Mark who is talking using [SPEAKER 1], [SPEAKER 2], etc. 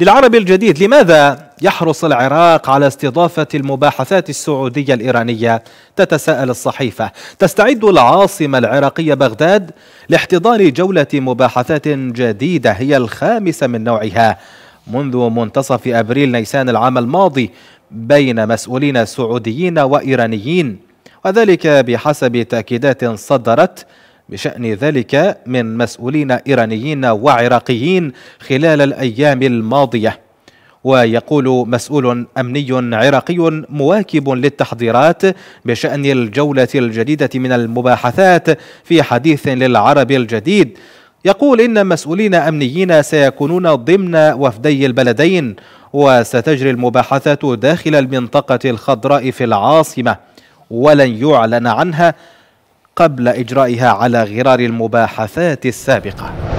[SPEAKER 1] للعربي الجديد لماذا يحرص العراق على استضافة المباحثات السعودية الإيرانية تتساءل الصحيفة تستعد العاصمة العراقية بغداد لاحتضان جولة مباحثات جديدة هي الخامسة من نوعها منذ منتصف أبريل نيسان العام الماضي بين مسؤولين سعوديين وإيرانيين وذلك بحسب تأكيدات صدرت بشأن ذلك من مسؤولين إيرانيين وعراقيين خلال الأيام الماضية ويقول مسؤول امني عراقي مواكب للتحضيرات بشان الجوله الجديده من المباحثات في حديث للعرب الجديد يقول ان مسؤولين امنيين سيكونون ضمن وفدي البلدين وستجري المباحثات داخل المنطقه الخضراء في العاصمه ولن يعلن عنها قبل إجرائها على غرار المباحثات السابقة